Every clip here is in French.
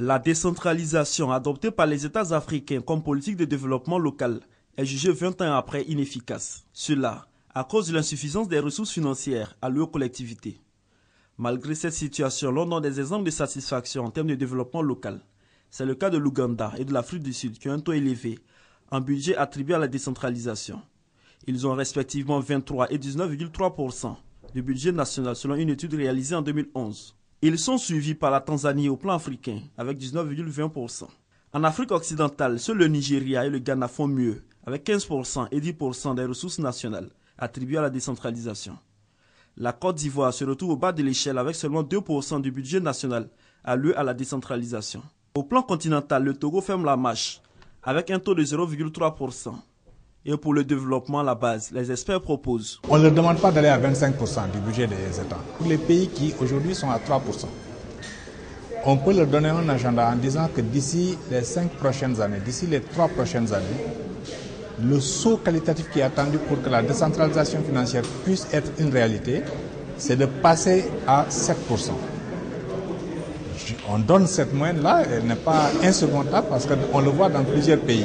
La décentralisation adoptée par les États africains comme politique de développement local est jugée 20 ans après inefficace. Cela à cause de l'insuffisance des ressources financières allouées aux collectivités. Malgré cette situation, l'on a des exemples de satisfaction en termes de développement local. C'est le cas de l'Ouganda et de l'Afrique du Sud qui ont un taux élevé en budget attribué à la décentralisation. Ils ont respectivement 23 et 19,3% du budget national selon une étude réalisée en 2011. Ils sont suivis par la Tanzanie au plan africain avec 19,20%. En Afrique occidentale, seuls le Nigeria et le Ghana font mieux, avec 15% et 10% des ressources nationales attribuées à la décentralisation. La Côte d'Ivoire se retrouve au bas de l'échelle avec seulement 2% du budget national alloué à la décentralisation. Au plan continental, le Togo ferme la marche avec un taux de 0,3% et pour le développement la base. Les experts proposent. On ne leur demande pas d'aller à 25% du budget des États. Pour les pays qui aujourd'hui sont à 3%, on peut leur donner un agenda en disant que d'ici les 5 prochaines années, d'ici les 3 prochaines années, le saut qualitatif qui est attendu pour que la décentralisation financière puisse être une réalité, c'est de passer à 7%. On donne cette moyenne-là, elle n'est pas insurmontable parce qu'on le voit dans plusieurs pays.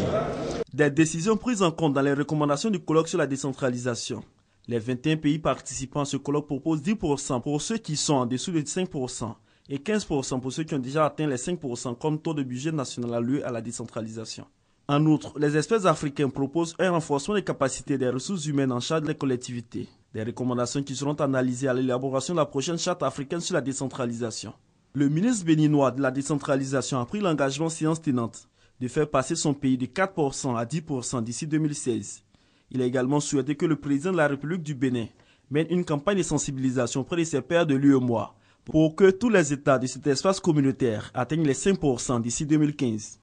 Des décisions prises en compte dans les recommandations du colloque sur la décentralisation. Les 21 pays participants à ce colloque proposent 10% pour ceux qui sont en dessous de 5% et 15% pour ceux qui ont déjà atteint les 5% comme taux de budget national alloué à la décentralisation. En outre, les espèces africains proposent un renforcement des capacités des ressources humaines en charge des collectivités, des recommandations qui seront analysées à l'élaboration de la prochaine charte africaine sur la décentralisation. Le ministre béninois de la décentralisation a pris l'engagement séance tenante de faire passer son pays de 4% à 10% d'ici 2016. Il a également souhaité que le président de la République du Bénin mène une campagne de sensibilisation près de ses pairs de l'UEMOA pour que tous les États de cet espace communautaire atteignent les 5% d'ici 2015.